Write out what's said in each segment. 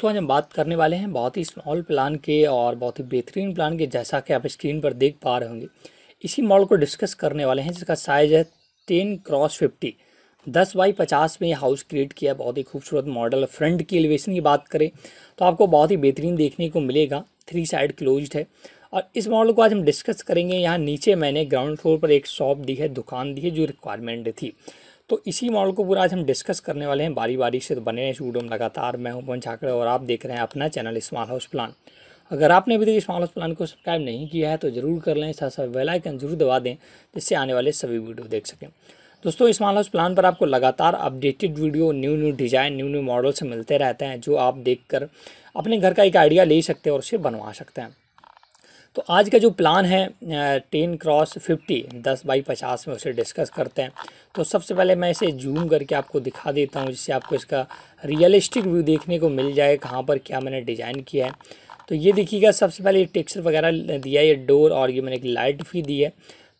तो आज हम बात करने वाले हैं बहुत ही स्मॉल प्लान के और बहुत ही बेहतरीन प्लान के जैसा कि आप स्क्रीन पर देख पा रहे होंगे इसी मॉडल को डिस्कस करने वाले हैं जिसका साइज़ है टेन क्रॉस फिफ्टी दस बाई पचास में ये हाउस क्रिएट किया बहुत ही खूबसूरत मॉडल फ्रंट की एलिवेशन की बात करें तो आपको बहुत ही बेहतरीन देखने को मिलेगा थ्री साइड क्लोज है और इस मॉडल को आज हम डिस्कस करेंगे यहाँ नीचे मैंने ग्राउंड फ्लोर पर एक शॉप दी है दुकान दी है जो रिक्वायरमेंट थी तो इसी मॉडल को पूरा आज हम डिस्कस करने वाले हैं बारी बारी से तो बने रहे स्टूडियो में लगातार मैं हूं मोहन छाकड़ा और आप देख रहे हैं अपना चैनल स्मॉल हाउस प्लान अगर आपने अभी तक स्मॉल हाउस प्लान को सब्सक्राइब नहीं किया है तो जरूर कर लें साथ साथ वेलाइकन जरूर दबा दें जिससे आने वाले सभी वीडियो देख सकें दोस्तों स्मॉल हाउस प्लान पर आपको लगातार updated video new new design new new model से मिलते रहते हैं जो आप देख अपने घर का एक आइडिया ले सकते हैं और उसे बनवा सकते हैं तो आज का जो प्लान है टेन क्रॉस फिफ्टी दस बाई पचास में उसे डिस्कस करते हैं तो सबसे पहले मैं इसे जूम करके आपको दिखा देता हूँ जिससे आपको इसका रियलिस्टिक व्यू देखने को मिल जाए कहाँ पर क्या मैंने डिज़ाइन किया है तो ये देखिएगा सबसे पहले ये टेक्सचर वगैरह दिया है ये डोर और ये मैंने एक लाइट भी दी है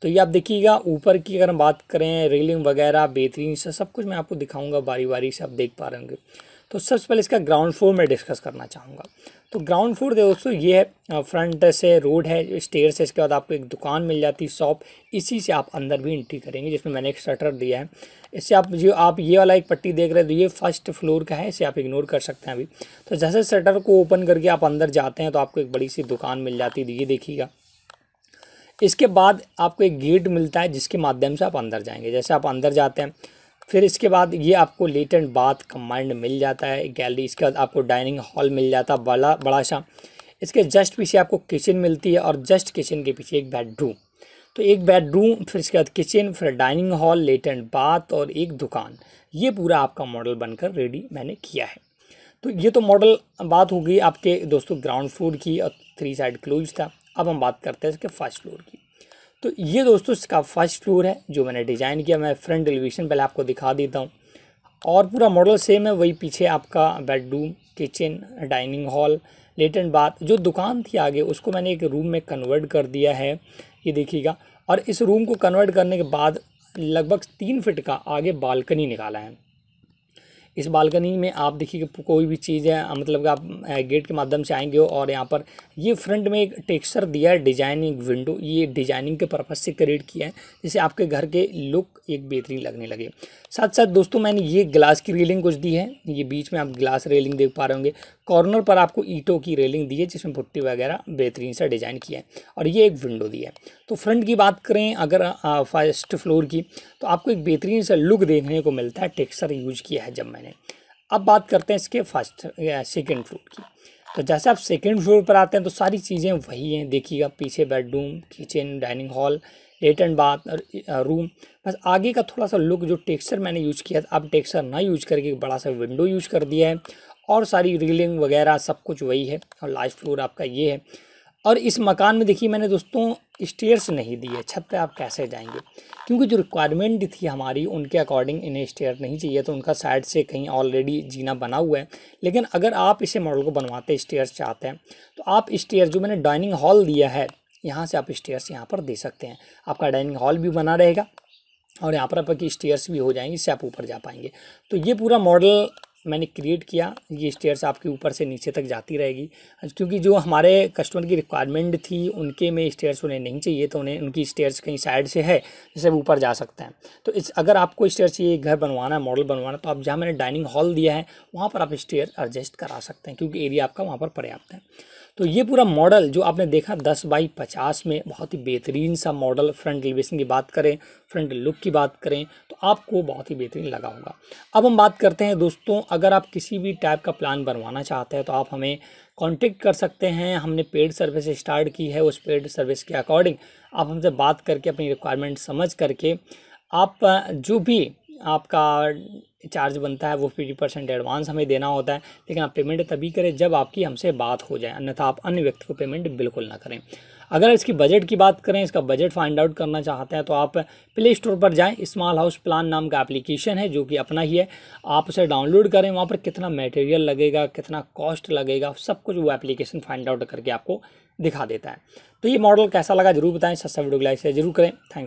तो ये आप देखिएगा ऊपर की अगर हम बात करें रेलिंग वगैरह बेहतरीन से सब कुछ मैं आपको दिखाऊंगा बारी बारी से आप देख पा रहे होंगे तो सबसे पहले इसका ग्राउंड फ्लोर मैं डिस्कस करना चाहूँगा तो ग्राउंड फ्लोर दोस्तों ये है फ्रंट से रोड है स्टेयर से इसके बाद आपको एक दुकान मिल जाती है शॉप इसी से आप अंदर भी एंट्री करेंगे जिसमें मैंने एक शटर दिया है इससे आप जो आप ये वाला एक पट्टी देख रहे हैं तो ये फर्स्ट फ्लोर का है इसे आप इग्नोर कर सकते हैं अभी तो जैसे शटर को ओपन करके आप अंदर जाते हैं तो आपको एक बड़ी सी दुकान मिल जाती है तो ये देखिएगा इसके बाद आपको एक गेट मिलता है जिसके माध्यम से आप अंदर जाएंगे जैसे आप अंदर जाते हैं फिर इसके बाद ये आपको लेट एंड बाथ कम्बाइंड मिल जाता है गैलरी इसके बाद आपको डाइनिंग हॉल मिल जाता है बड़ा बड़ा सा इसके जस्ट पीछे आपको किचन मिलती है और जस्ट किचन के पीछे एक बेडरूम तो एक बेडरूम फिर इसके बाद किचन फिर dining hall lat and bath और एक दुकान ये पूरा आपका मॉडल बनकर रेडी मैंने किया है तो ये तो मॉडल बात हो गई आपके दोस्तों ग्राउंड फ्लोर की और थ्री साइड क्लोज था अब हम बात करते हैं इसके फर्स्ट फ्लोर की तो ये दोस्तों इसका फर्स्ट फ्लोर है जो मैंने डिज़ाइन किया मैं फ्रंट एलिवेशन पहले आपको दिखा देता हूँ और पूरा मॉडल सेम है वही पीछे आपका bedroom kitchen dining hall latrine bath जो दुकान थी आगे उसको मैंने एक रूम में कन्वर्ट कर दिया है ये देखिएगा और इस रूम को कन्वर्ट करने के बाद लगभग तीन फिट का आगे बालकनी निकाला है इस बालकनी में आप देखिए कोई भी चीज़ है मतलब आप गेट के माध्यम से आएंगे और यहाँ पर ये फ्रंट में एक टेक्सचर दिया है डिजाइनिंग विंडो ये डिजाइनिंग के पर्पज़ से क्रिएट किया है जिससे आपके घर के लुक एक बेहतरीन लगने लगे साथ साथ दोस्तों मैंने ये ग्लास की रेलिंग कुछ दी है ये बीच में आप ग्लास रेलिंग देख पा रहे होंगे कॉर्नर पर आपको ईटों की रेलिंग दी है जिसमें भुट्टी वगैरह बेहतरीन सा डिज़ाइन किया है और ये एक विंडो दी है तो फ्रंट की बात करें अगर फर्स्ट फ्लोर की तो आपको एक बेहतरीन सा लुक देखने को मिलता है टेक्सचर यूज किया है जब मैंने अब बात करते हैं इसके फर्स्ट सेकेंड फ्लोर की तो जैसे आप सेकेंड फ्लोर पर आते हैं तो सारी चीज़ें वही हैं देखिएगा पीछे bedroom kitchen dining hall lat and bathroom बस आगे का थोड़ा सा लुक जो टेक्सचर मैंने यूज़ किया था अब टेक्सचर ना यूज करके बड़ा सा विंडो यूज कर दिया है और सारी रीलिंग वगैरह सब कुछ वही है और लास्ट फ्लोर आपका ये है और इस मकान में देखिए मैंने दोस्तों स्टेयर्स नहीं दिए छत पे आप कैसे जाएंगे क्योंकि जो रिक्वायरमेंट थी हमारी उनके अकॉर्डिंग इन्हें स्टेयर नहीं चाहिए तो उनका साइड से कहीं ऑलरेडी जीना बना हुआ है लेकिन अगर आप इसे मॉडल को बनवाते स्टेयर्स चाहते हैं तो आप स्टेयर जो मैंने डाइनिंग हॉल दिया है यहाँ से आप स्टेयर्स यहाँ पर दे सकते हैं आपका डाइनिंग हॉल भी बना रहेगा और यहाँ पर आपकी स्टेयर्स भी हो जाएंगे इससे आप ऊपर जा पाएंगे तो ये पूरा मॉडल मैंने क्रिएट किया ये स्टेयर्स आपके ऊपर से नीचे तक जाती रहेगी क्योंकि जो हमारे कस्टमर की रिक्वायरमेंट थी उनके में स्टेयर्स उन्हें नहीं चाहिए तो उन्हें उनकी स्टेयर्स कहीं साइड से है जिससे वो ऊपर जा सकते हैं तो इस अगर आपको स्टेयर चाहिए घर बनवाना है मॉडल बनवाना तो आप जहाँ मैंने डाइनिंग हॉल दिया है वहाँ पर आप स्टेयर एडजस्ट करा सकते हैं क्योंकि एरिया आपका वहाँ पर पर्याप्त है तो ये पूरा मॉडल जो आपने देखा दस बाई पचास में बहुत ही बेहतरीन सा मॉडल फ्रंट एलिवेशन की बात करें फ्रंट लुक की बात करें तो आपको बहुत ही बेहतरीन लगा होगा अब हम बात करते हैं दोस्तों अगर आप किसी भी टाइप का प्लान बनवाना चाहते हैं तो आप हमें कॉन्टेक्ट कर सकते हैं हमने पेड सर्विस स्टार्ट की है उस पेड सर्विस के अकॉर्डिंग आप हमसे बात करके अपनी रिक्वायरमेंट समझ करके आप जो भी आपका चार्ज बनता है वो फिफ्टी परसेंट एडवांस हमें देना होता है लेकिन आप पेमेंट तभी करें जब आपकी हमसे बात हो जाए अन्यथा आप अन्य व्यक्ति को पेमेंट बिल्कुल ना करें अगर इसकी बजट की बात करें इसका बजट फाइंड आउट करना चाहते हैं तो आप प्ले स्टोर पर जाएं स्मॉल हाउस प्लान नाम का एप्लीकेशन है जो कि अपना ही है आप उसे डाउनलोड करें वहाँ पर कितना मटेरियल लगेगा कितना कॉस्ट लगेगा सब कुछ वो एप्लीकेशन फाइंड आउट करके आपको दिखा देता है तो ये मॉडल कैसा लगा जरूर बताएँ सस्ता वीडियो लाइक से जरूर करें थैंक